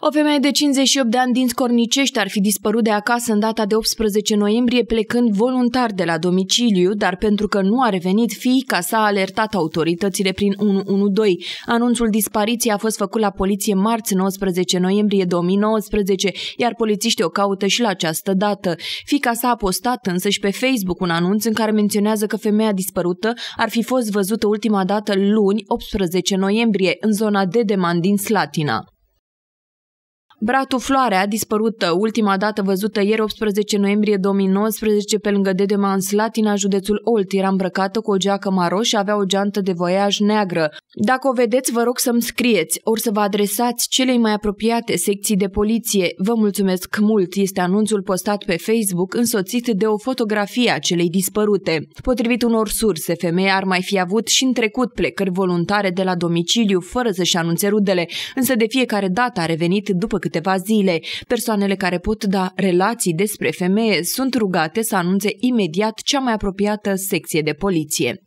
O femeie de 58 de ani din Scornicești ar fi dispărut de acasă în data de 18 noiembrie plecând voluntar de la domiciliu, dar pentru că nu a revenit, fiica sa a alertat autoritățile prin 112. Anunțul dispariției a fost făcut la poliție marți 19 noiembrie 2019, iar polițiștii o caută și la această dată. Fica sa a postat însă și pe Facebook un anunț în care menționează că femeia dispărută ar fi fost văzută ultima dată luni 18 noiembrie în zona de demand din Slatina. Bratu a dispărut uh, ultima dată văzută ieri 18 noiembrie 2019 pe lângă Dedema în Slatina, județul Olt, era îmbrăcată cu o geacă maro și avea o geantă de voiaj neagră. Dacă o vedeți, vă rog să-mi scrieți, ori să vă adresați celei mai apropiate secții de poliție. Vă mulțumesc mult, este anunțul postat pe Facebook însoțit de o fotografie a celei dispărute. Potrivit unor surse, femeia ar mai fi avut și în trecut plecări voluntare de la domiciliu fără să-și anunțe rudele, însă de fiecare dată a revenit după câte câteva zile. Persoanele care pot da relații despre femeie sunt rugate să anunțe imediat cea mai apropiată secție de poliție.